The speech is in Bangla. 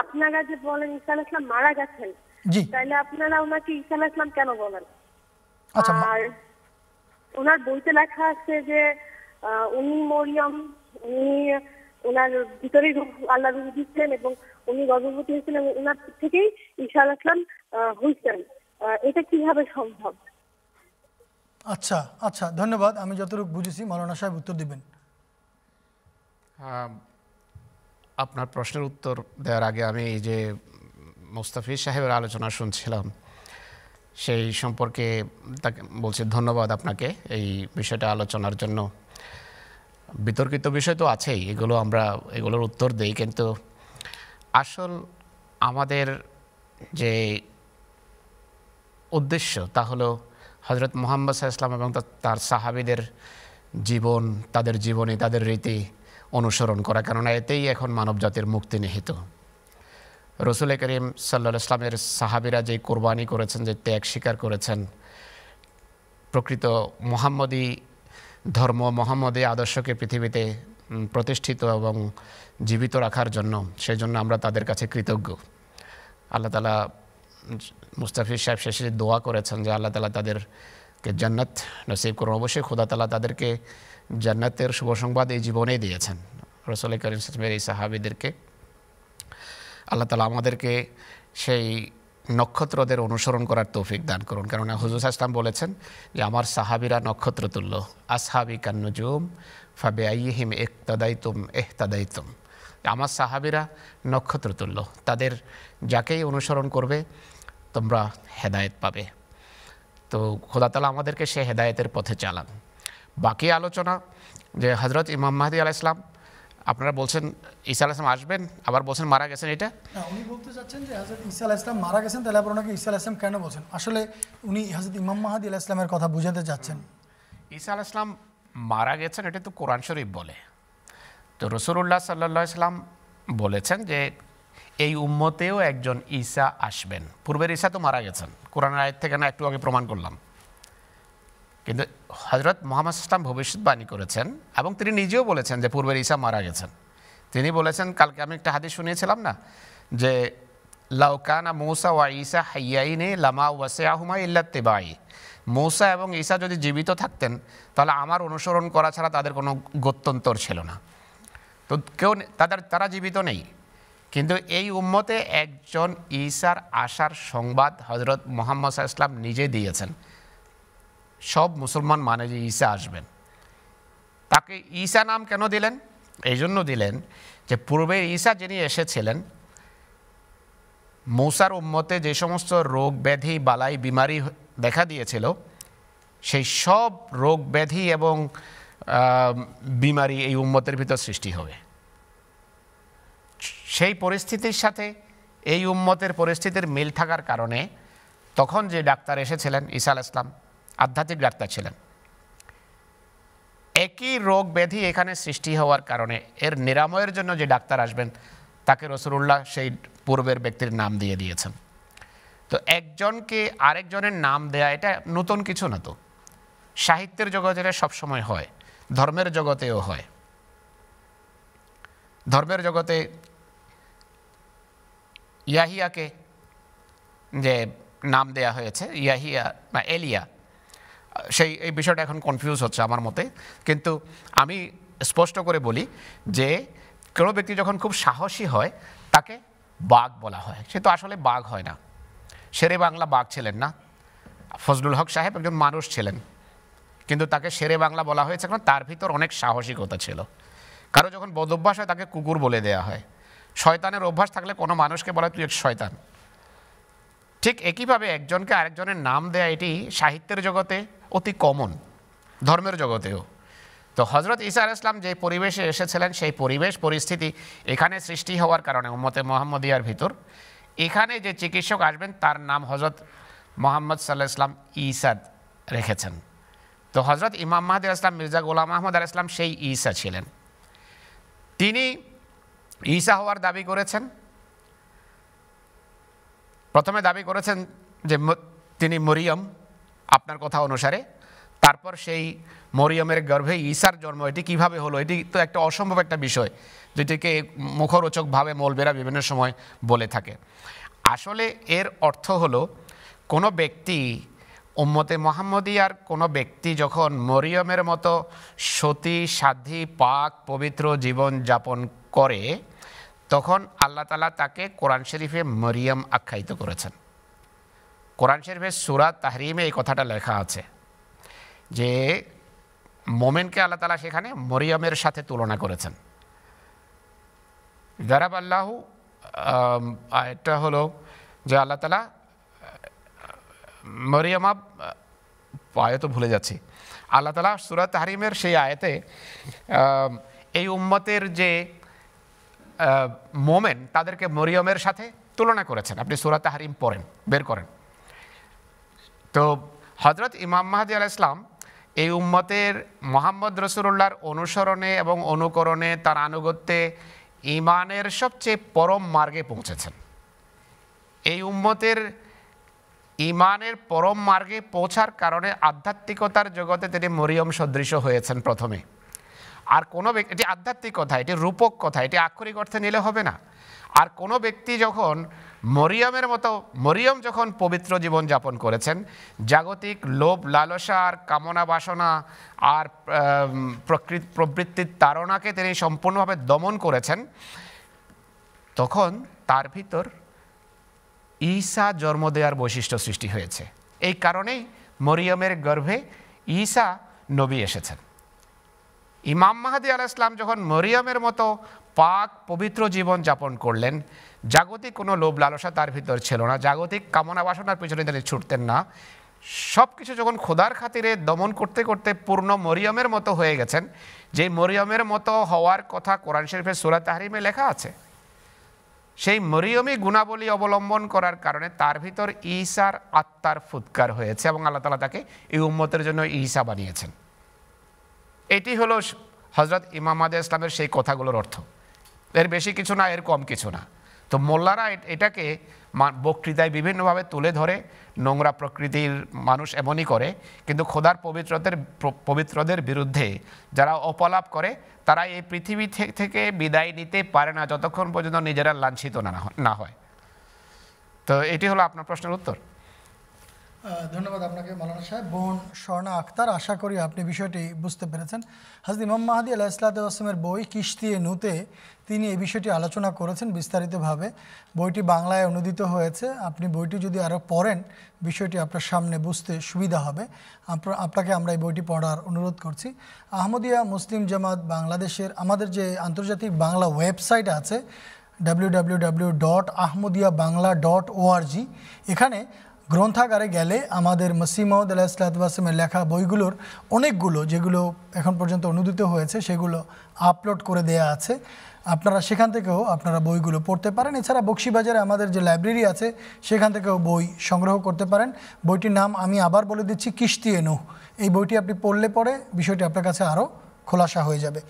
আপনারা যে বলেন ঈশান ইসলাম মারা গেছেন তাহলে আপনারা ওনাকে ঈশান ইসলাম কেন বলেন আচ্ছা, আর ওনার বইতে লেখা আছে যে উনি মরিয়ম উনি ওনার ভিতরে আল্লাহ রুহ দিচ্ছেন এবং উনি গর্ভবতী হয়েছেন এবং ওনার থেকেই ঈশান ইসলাম হয়েছেন এটা কিভাবে সম্ভব আচ্ছা আচ্ছা ধন্যবাদ আমি যতটুকু বুঝেছি মৌলানা সাহেব উত্তর দিবেন আপনার প্রশ্নের উত্তর দেওয়ার আগে আমি এই যে মুস্তাফিজ সাহেবের আলোচনা শুনছিলাম সেই সম্পর্কে তাকে বলছি ধন্যবাদ আপনাকে এই বিষয়টা আলোচনার জন্য বিতর্কিত বিষয় তো আছেই এগুলো আমরা এগুলোর উত্তর দেই কিন্তু আসল আমাদের যে উদ্দেশ্য তা হলো হজরত মোহাম্মদ সাহা ইসলাম এবং তার সাহাবিদের জীবন তাদের জীবনী তাদের রীতি অনুসরণ করা কারণ এতেই এখন মানব জাতির মুক্তি নিহিত রসুল করিম সাল্লা ইসলামের সাহাবিরা যে কোরবানি করেছেন যে ত্যাগ স্বীকার করেছেন প্রকৃত মোহাম্মদী ধর্ম মোহাম্মদী আদর্শকে পৃথিবীতে প্রতিষ্ঠিত এবং জীবিত রাখার জন্য সেই জন্য আমরা তাদের কাছে কৃতজ্ঞ আল্লাহ তালা মুস্তাফিজ সাহেব শেষে দোয়া করেছেন যে আল্লাহ তালা তাদের কে জান্নাত নসিব করুন অবশ্যই খোদা তালা তাদেরকে জান্নাতের শুভ সংবাদ এই জীবনেই দিয়েছেন রসল করিম এই সাহাবিদেরকে আল্লাহ তালা আমাদেরকে সেই নক্ষত্রদের অনুসরণ করার তৌফিক দান করুন কেননা হুজুর ইসলাম বলেছেন যে আমার সাহাবিরা নক্ষত্রতুল্য আসহাবি কান্নজুম ফাবে আইহিম একতাদাইতুম এহতাদাইতুম আমার সাহাবিরা নক্ষত্রতুল্য তাদের যাকেই অনুসরণ করবে তোমরা হেদায়েত পাবে তো খোদাতালা আমাদেরকে সে হেদায়তের পথে চালান বাকি আলোচনা যে হজরত ইমাম মাহাদি আলাহ ইসলাম আপনারা বলছেন ঈসা আলাইসলাম আসবেন আবার বলছেন মারা গেছেন এটা উনি বলতে চাচ্ছেন যে হজরত ঈসা আলাইসলাম মারা গেছেন তাহলে আপনাকে ওনাকে ঈসা ইসলাম কেন বলছেন আসলে উনি হজরত ইমাম মাহাদি আলাহ ইসলামের কথা বুঝাতে চাচ্ছেন ঈসা ইসলাম মারা গেছেন এটা তো কোরআন শরীফ বলে তো রসুল্লাহ সাল্লা ইসলাম বলেছেন যে এই উম্মতেও একজন ঈসা আসবেন পূর্বের ঈসা তো মারা গেছেন কোরআন আয়ের থেকে না একটু আগে প্রমাণ করলাম কিন্তু হজরত মোহাম্মদ ইসলাম ভবিষ্যৎবাণী করেছেন এবং তিনি নিজেও বলেছেন যে পূর্বের ঈসা মারা গেছেন তিনি বলেছেন কালকে আমি একটা হাদিস শুনিয়েছিলাম না যে লাউকানা মৌসা ওয়া ঈসা হাইয়াইনে লামা ওয়াসে আহমা ইল্লা তেবাই মৌসা এবং ঈসা যদি জীবিত থাকতেন তাহলে আমার অনুসরণ করা ছাড়া তাদের কোনো গত্যন্তর ছিল না তো কেউ তাদের তারা জীবিত নেই কিন্তু এই উম্মতে একজন ঈশার আসার সংবাদ হজরত মোহাম্মদ ইসলাম নিজে দিয়েছেন সব মুসলমান মানে যে ঈশা আসবেন তাকে ঈশা নাম কেন দিলেন এই জন্য দিলেন যে পূর্বে ঈশা যিনি এসেছিলেন মৌসার উম্মতে যে সমস্ত রোগ ব্যাধি বালাই বিমারি দেখা দিয়েছিল সেই সব রোগ ব্যাধি এবং বিমারি এই উম্মতের ভিতর সৃষ্টি হবে সেই পরিস্থিতির সাথে এই উম্মতের পরিস্থিতির মিল থাকার কারণে তখন যে ডাক্তার এসেছিলেন ঈসা আল ইসলাম আধ্যাত্মিক ডাক্তার ছিলেন একই রোগ ব্যাধি এখানে সৃষ্টি হওয়ার কারণে এর নিরাময়ের জন্য যে ডাক্তার আসবেন তাকে রসুল্লাহ সেই পূর্বের ব্যক্তির নাম দিয়ে দিয়েছেন তো একজনকে আরেকজনের নাম দেয়া এটা নতুন কিছু না তো সাহিত্যের জগতে এটা সবসময় হয় ধর্মের জগতেও হয় ধর্মের জগতে ইয়াহিয়াকে যে নাম দেয়া হয়েছে ইয়াহিয়া বা এলিয়া সেই এই বিষয়টা এখন কনফিউজ হচ্ছে আমার মতে কিন্তু আমি স্পষ্ট করে বলি যে কোনো ব্যক্তি যখন খুব সাহসী হয় তাকে বাঘ বলা হয় সে তো আসলে বাঘ হয় না শেরে বাংলা বাঘ ছিলেন না ফজলুল হক সাহেব একজন মানুষ ছিলেন কিন্তু তাকে শেরে বাংলা বলা হয়েছে কারণ তার ভিতর অনেক সাহসিকতা ছিল কারো যখন বদভ্যাস হয় তাকে কুকুর বলে দেয়া হয় শয়তানের অভ্যাস থাকলে কোনো মানুষকে বলে তুই এক শয়তান ঠিক একইভাবে একজনকে আরেকজনের নাম দেয়া এটি সাহিত্যের জগতে অতি কমন ধর্মের জগতেও তো হজরত ইসা ইসলাম যে পরিবেশে এসেছিলেন সেই পরিবেশ পরিস্থিতি এখানে সৃষ্টি হওয়ার কারণে উম্মতে মোহাম্মদিয়ার ভিতর এখানে যে চিকিৎসক আসবেন তার নাম হজরত মোহাম্মদ সাল্লাহ ইসলাম ইসাদ রেখেছেন তো হজরত ইমাম মাহাদ ইসলাম মির্জা গোলাম আহমদ আল ইসলাম সেই ইসা ছিলেন তিনি ঈশা হওয়ার দাবি করেছেন প্রথমে দাবি করেছেন যে তিনি মরিয়ম আপনার কথা অনুসারে তারপর সেই মরিয়মের গর্ভে ঈশার জন্ম এটি কিভাবে হলো এটি তো একটা অসম্ভব একটা বিষয় যেটিকে মুখরোচকভাবে মলবেরা বিভিন্ন সময় বলে থাকে আসলে এর অর্থ হলো কোনো ব্যক্তি উম্মতে মোহাম্মদিয়ার কোনো ব্যক্তি যখন মরিয়মের মতো সতী সাধী পাক পবিত্র জীবন যাপন করে তখন আল্লাহ তালা তাকে কোরআন শরীফে মরিয়ম আখ্যায়িত করেছেন কোরআন শরীফে সুরা তাহরিমে এই কথাটা লেখা আছে যে মোমেনকে আল্লাহ তালা সেখানে মরিয়মের সাথে তুলনা করেছেন দারাব আল্লাহ এটা হলো যে আল্লাহ তালা মরিয়মা আয়ত ভুলে যাচ্ছি আল্লাহ তালা সুরাত তাহরিমের সেই আয়তে এই উম্মতের যে মোমেন তাদেরকে মরিয়মের সাথে তুলনা করেছেন আপনি সুরাত হারিম পড়েন বের করেন তো হজরত ইমাম মাহাদি আল ইসলাম এই উম্মতের মোহাম্মদ রসুল্লাহর অনুসরণে এবং অনুকরণে তার আনুগত্যে ইমানের সবচেয়ে পরম মার্গে পৌঁছেছেন এই উম্মতের ইমানের পরম মার্গে পৌঁছার কারণে আধ্যাত্মিকতার জগতে তিনি মরিয়ম সদৃশ হয়েছেন প্রথমে আর কোনো ব্যক্তি এটি আধ্যাত্মিক কথা এটি রূপক কথা এটি আক্ষরিক অর্থে নিলে হবে না আর কোনো ব্যক্তি যখন মরিয়মের মতো মরিয়ম যখন পবিত্র জীবন যাপন করেছেন জাগতিক লোভ লালসা আর কামনা বাসনা আর প্রকৃত প্রবৃত্তির তাড়নাকে তিনি সম্পূর্ণভাবে দমন করেছেন তখন তার ভিতর ঈসা জন্ম দেওয়ার বৈশিষ্ট্য সৃষ্টি হয়েছে এই কারণেই মরিয়মের গর্ভে ঈসা নবী এসেছেন ইমাম মাহাদি আলাহ ইসলাম যখন মরিয়মের মতো পাক পবিত্র জীবন যাপন করলেন জাগতিক কোনো লোভ লালসা তার ভিতর ছিল না জাগতিক কামনা বাসনার পিছনে তিনি ছুটতেন না সব কিছু যখন খোদার খাতিরে দমন করতে করতে পূর্ণ মরিয়মের মতো হয়ে গেছেন যে মরিয়মের মতো হওয়ার কথা কোরআন শরীফের সুরা তাহারিমে লেখা আছে সেই মরিয়মই গুণাবলী অবলম্বন করার কারণে তার ভিতর ঈশার আত্মার ফুৎকার হয়েছে এবং আল্লাহ তালা তাকে এই উম্মতের জন্য ঈশা বানিয়েছেন এটি হলো হজরত ইমাম আদে ইসলামের সেই কথাগুলোর অর্থ এর বেশি কিছু না এর কম কিছু না তো মোল্লারা এটাকে বক্তৃতায় বিভিন্নভাবে তুলে ধরে নোংরা প্রকৃতির মানুষ এমনই করে কিন্তু খোদার পবিত্রদের পবিত্রদের বিরুদ্ধে যারা অপলাপ করে তারা এই পৃথিবী থেকে বিদায় নিতে পারে না যতক্ষণ পর্যন্ত নিজেরা লাঞ্ছিত না হয় তো এটি হলো আপনার প্রশ্নের উত্তর ধন্যবাদ আপনাকে মালানা সাহেব বোন স্বর্ণা আক্তার আশা করি আপনি বিষয়টি বুঝতে পেরেছেন হাজরত ইমাম মাহাদি আল্লাহ ইসলাতামের বই কিস্তি নুতে তিনি এই বিষয়টি আলোচনা করেছেন বিস্তারিতভাবে বইটি বাংলায় অনুদিত হয়েছে আপনি বইটি যদি আরও পড়েন বিষয়টি আপনার সামনে বুঝতে সুবিধা হবে আপনাকে আমরা এই বইটি পড়ার অনুরোধ করছি আহমদিয়া মুসলিম জামাত বাংলাদেশের আমাদের যে আন্তর্জাতিক বাংলা ওয়েবসাইট আছে ডাব্লিউ ডট ডট বাংলা এখানে গ্রন্থাগারে গেলে আমাদের মসিমদ আল্লাহ ইসলাতামের লেখা বইগুলোর অনেকগুলো যেগুলো এখন পর্যন্ত অনুদিত হয়েছে সেগুলো আপলোড করে দেয়া আছে আপনারা সেখান থেকেও আপনারা বইগুলো পড়তে পারেন এছাড়া বক্সিবাজারে আমাদের যে লাইব্রেরি আছে সেখান থেকেও বই সংগ্রহ করতে পারেন বইটির নাম আমি আবার বলে দিচ্ছি কিস্তি এনু এই বইটি আপনি পড়লে পরে বিষয়টি আপনার কাছে আরও খোলাসা হয়ে যাবে